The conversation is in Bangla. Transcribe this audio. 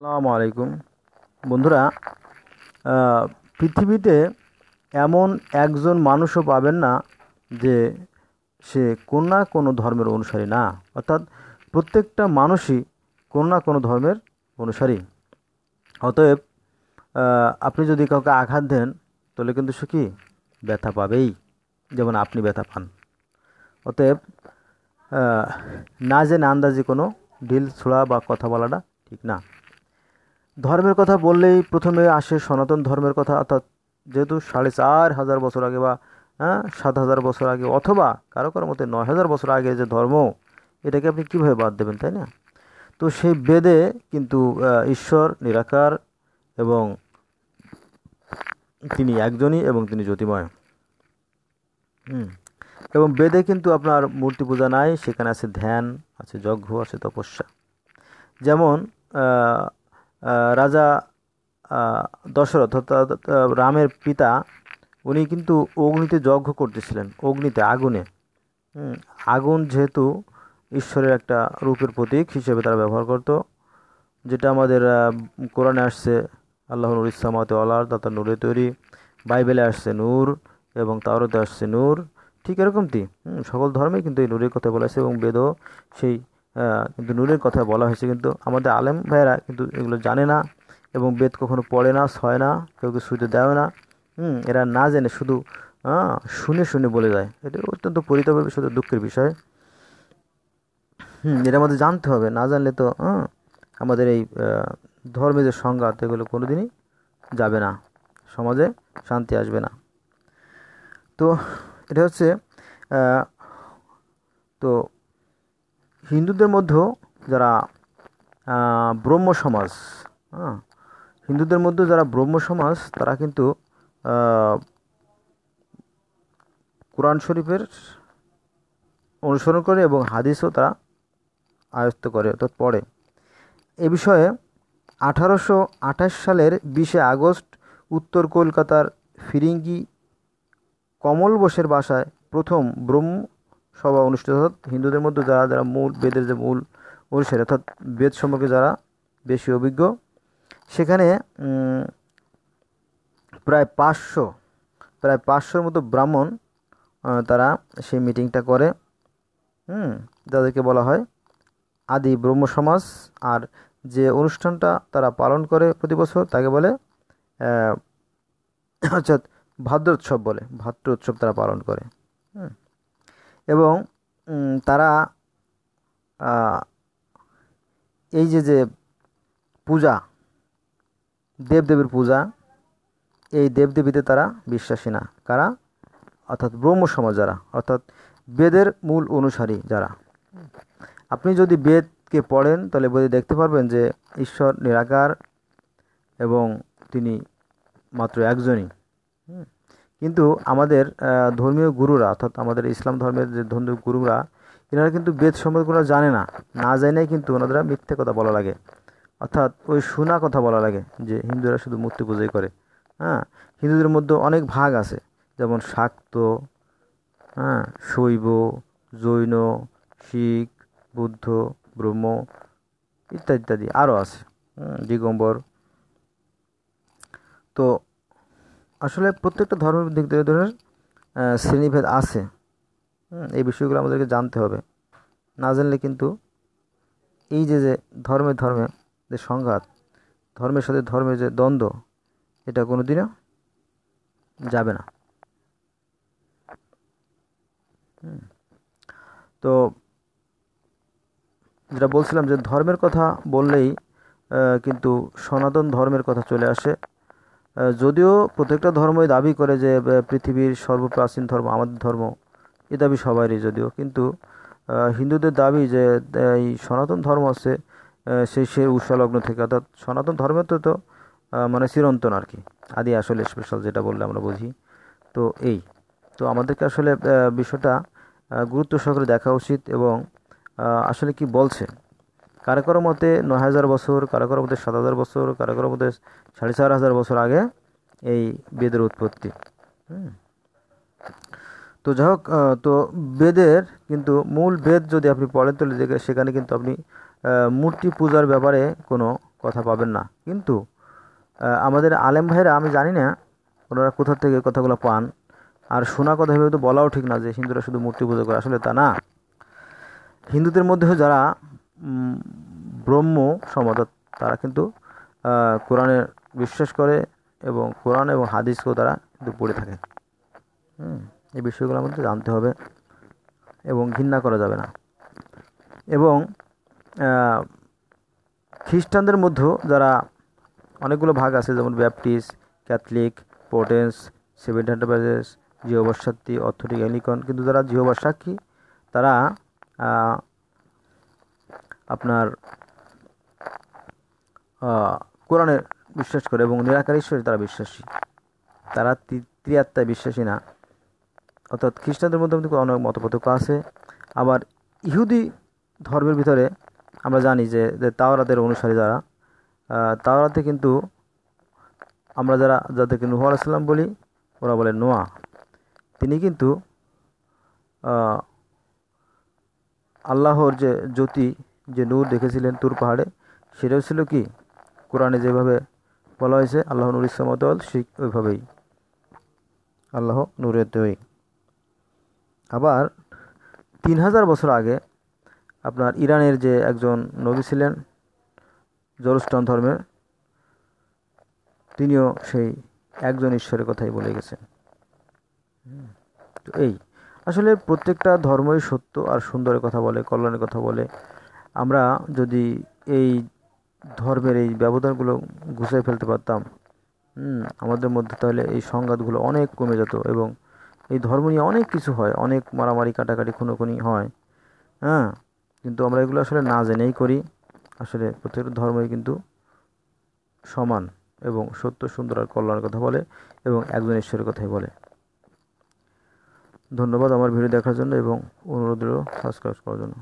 আসসালামু আলাইকুম বন্ধুরা পৃথিবীতে এমন একজন মানুষও পাবেন না যে সে কোন না কোনো ধর্মের অনুসারী না অর্থাৎ প্রত্যেকটা মানুষই কোন না কোনো ধর্মের অনুসারী অতএব আপনি যদি কাউকে আঘাত দেন তাহলে কিন্তু সে কি ব্যথা পাবেই যেমন আপনি ব্যথা পান অতএব না জেনে আন্দাজে কোনো ঢিল ছোড়া বা কথা বলাটা ঠিক না ধর্মের কথা বললেই প্রথমে আসে সনাতন ধর্মের কথা অর্থাৎ যেহেতু সাড়ে চার হাজার বছর আগে বা হ্যাঁ সাত হাজার বছর আগে অথবা কারো কারো মতে নয় হাজার বছর আগে যে ধর্ম এটাকে আপনি কীভাবে বাদ দেবেন তাই না তো সেই বেদে কিন্তু ঈশ্বর নিরাকার এবং তিনি একজনই এবং তিনি জ্যোতিময় হুম এবং বেদে কিন্তু আপনার মূর্তি পূজা নাই সেখানে আছে ধ্যান আছে যজ্ঞ আছে তপস্যা যেমন রাজা দশরথ অর্থাৎ রামের পিতা উনি কিন্তু অগ্নিতে যজ্ঞ করতেছিলেন অগ্নিতে আগুনে আগুন যেহেতু ঈশ্বরের একটা রূপের প্রতীক হিসেবে তারা ব্যবহার করত যেটা আমাদের কোরআনে আসছে আল্লাহ নুর ইসলামাতে অলার দাতা নূরে তৈরি বাইবেলে আসছে নূর এবং তাওরতে আসছে নূর ঠিক এরকমটি সকল ধর্মেই কিন্তু এই নূরের কথা বলেছে এবং বেদও সেই হ্যাঁ, কিন্তু নুরের কথা বলা হয়েছে কিন্তু আমাদের আলেম ভাইয়েরা কিন্তু এগুলো জানে না এবং বেদ কখনো পড়ে না সয় না কেউ কেউ শুতে দেয় না হুম এরা না জেনে শুধু হ্যাঁ শুনে শুনে বলে যায় এটা অত্যন্ত পরিতাপের বিষয় দুঃখের বিষয় হুম এটা আমাদের জানতে হবে না জানলে তো হ্যাঁ আমাদের এই ধর্মের যে সংঘাত এগুলো কোনো দিনই যাবে না সমাজে শান্তি আসবে না তো এটা হচ্ছে তো হিন্দুদের মধ্যেও যারা ব্রহ্ম সমাজ হ্যাঁ হিন্দুদের মধ্যে যারা ব্রহ্ম সমাজ তারা কিন্তু কোরআন শরীফের অনুসরণ করে এবং হাদিসও তারা আয়ত্ত করে অর্থাৎ পড়ে এ বিষয়ে আঠারোশো আঠাশ সালের বিশে আগস্ট উত্তর কলকাতার ফিরিঙ্গি কমল বোসের বাসায় প্রথম ব্রহ্ম সভা অনুষ্ঠিত অর্থাৎ হিন্দুদের মধ্যে যারা যারা মূল বেদের যে মূল অনুষ্ঠান অর্থাৎ বেদ সম্পর্কে যারা বেশি অভিজ্ঞ সেখানে প্রায় পাঁচশো প্রায় পাঁচশোর মতো ব্রাহ্মণ তারা সেই মিটিংটা করে হুম যাদেরকে বলা হয় আদি ব্রহ্ম সমাজ আর যে অনুষ্ঠানটা তারা পালন করে প্রতি বছর তাকে বলে অর্থাৎ ভাদ্র উৎসব বলে ভাদ্র উৎসব তারা পালন করে হুম এবং তারা এই যে যে পূজা দেবদেবীর পূজা এই দেবদেবীতে তারা বিশ্বাসী না কারা অর্থাৎ ব্রহ্ম সমাজ যারা অর্থাৎ বেদের মূল অনুসারী যারা আপনি যদি বেদকে পড়েন তাহলে বোধ দেখতে পারবেন যে ঈশ্বর নিরাকার এবং তিনি মাত্র একজনই কিন্তু আমাদের ধর্মীয় গুরুরা অর্থাৎ আমাদের ইসলাম ধর্মের যে ধর্মীয় গুরুরা এনারা কিন্তু বেদ সম্পর্কে জানে না না জানাই কিন্তু ওনারা মিথ্যে কথা বলা লাগে অর্থাৎ ওই শোনা কথা বলা লাগে যে হিন্দুরা শুধু মূর্তি পূজাই করে হ্যাঁ হিন্দুদের মধ্যে অনেক ভাগ আছে যেমন শাক্ত হ্যাঁ শৈব জৈন শিখ বুদ্ধ ব্রহ্ম ইত্যাদি ইত্যাদি আরও আছে দিগম্বর তো আসলে প্রত্যেকটা ধর্মের দিক থেকে ধরনের শ্রেণীভেদ আছে এই বিষয়গুলো আমাদেরকে জানতে হবে না জানলে কিন্তু এই যে যে ধর্মে ধর্মে যে সংঘাত ধর্মের সাথে ধর্মের যে দ্বন্দ্ব এটা কোনো দিনও যাবে না তো যেটা বলছিলাম যে ধর্মের কথা বললেই কিন্তু সনাতন ধর্মের কথা চলে আসে যদিও প্রত্যেকটা ধর্মই দাবি করে যে পৃথিবীর সর্বপ্রাচীন ধর্ম আমাদের ধর্ম এ দাবি সবারই যদিও কিন্তু হিন্দুদের দাবি যে এই সনাতন ধর্ম আছে সেই সে উৎসালগ্ন থেকে অর্থাৎ সনাতন ধর্মের তো তো মানে চিরন্তন আর কি আদি আসলে স্পেশাল যেটা বললে আমরা বুঝি তো এই তো আমাদেরকে আসলে বিষয়টা গুরুত্ব সহকারে দেখা উচিত এবং আসলে কি বলছে কারো কারো মতে ন হাজার বছর কারো কারো মতে সাত হাজার বছর কারো কারো মতে সাড়ে চার হাজার বছর আগে এই বেদের উৎপত্তি তো যাই হোক তো বেদের কিন্তু মূল বেদ যদি আপনি পড়েন তাহলে সেখানে কিন্তু আপনি মূর্তি পূজার ব্যাপারে কোনো কথা পাবেন না কিন্তু আমাদের আলেম ভাইরা আমি জানি না ওনারা কোথা থেকে কথাগুলো পান আর শোনা কথা ভেবে তো বলাও ঠিক না যে হিন্দুরা শুধু মূর্তি পুজো করে আসলে তা না হিন্দুদের মধ্যেও যারা ব্রহ্ম সমাদা তারা কিন্তু কোরআনে বিশ্বাস করে এবং কোরআন এবং হাদিসকেও তারা কিন্তু পড়ে থাকে এই বিষয়গুলো আমাদের জানতে হবে এবং ঘৃণা করা যাবে না এবং খ্রিস্টানদের মধ্যেও যারা অনেকগুলো ভাগ আছে যেমন ব্যাপটিস্ট ক্যাথলিক পোটেন্স সেভেন হান্ড্রেড জিওবার অর্থনৈতিক অর্থটিক কিন্তু যারা জিওবার তারা আপনার কোরআনে বিশ্বাস করে এবং নিরাকার ঈশ্বরে তারা বিশ্বাসী তারা ত্রিয়াত্মায় বিশ্বাসী না অর্থাৎ খ্রিস্টানদের মধ্যে অনেক মতপার্থক্য আছে আবার ইহুদি ধর্মের ভিতরে আমরা জানি যে যে তাওরাতের অনুসারী যারা তাওরাতে কিন্তু আমরা যারা যাদেরকে নুহ আলাইসাল্লাম বলি ওরা বলে নোয়া তিনি কিন্তু আল্লাহর যে জ্যোতি যে নূর দেখেছিলেন তুর পাহাড়ে সেটাও ছিল কি কোরআনে যেভাবে বলা হয়েছে আল্লাহ নূর ইসলামতল ঠিক ওইভাবেই আল্লাহ নূরের তৈরি আবার তিন হাজার বছর আগে আপনার ইরানের যে একজন নবী ছিলেন জরুস্টান ধর্মের তিনিও সেই একজন ঈশ্বরের কথাই বলে গেছেন তো এই আসলে প্রত্যেকটা ধর্মই সত্য আর সুন্দরের কথা বলে কল্যাণের কথা বলে আমরা যদি এই ধর্মের এই ব্যবধানগুলো ঘুষিয়ে ফেলতে পারতাম আমাদের মধ্যে তাহলে এই সংঘাতগুলো অনেক কমে যেত এবং এই ধর্ম নিয়ে অনেক কিছু হয় অনেক মারামারি কাটাকাটি খুনোখুনি হয় হ্যাঁ কিন্তু আমরা এগুলো আসলে না জেনেই করি আসলে প্রত্যেকটা ধর্মই কিন্তু সমান এবং সত্য সুন্দর আর কল্যাণের কথা বলে এবং একজন ঈশ্বরের কথাই বলে ধন্যবাদ আমার ভিডিও দেখার জন্য এবং অনুরোধ সাবস্ক্রাইব করার জন্য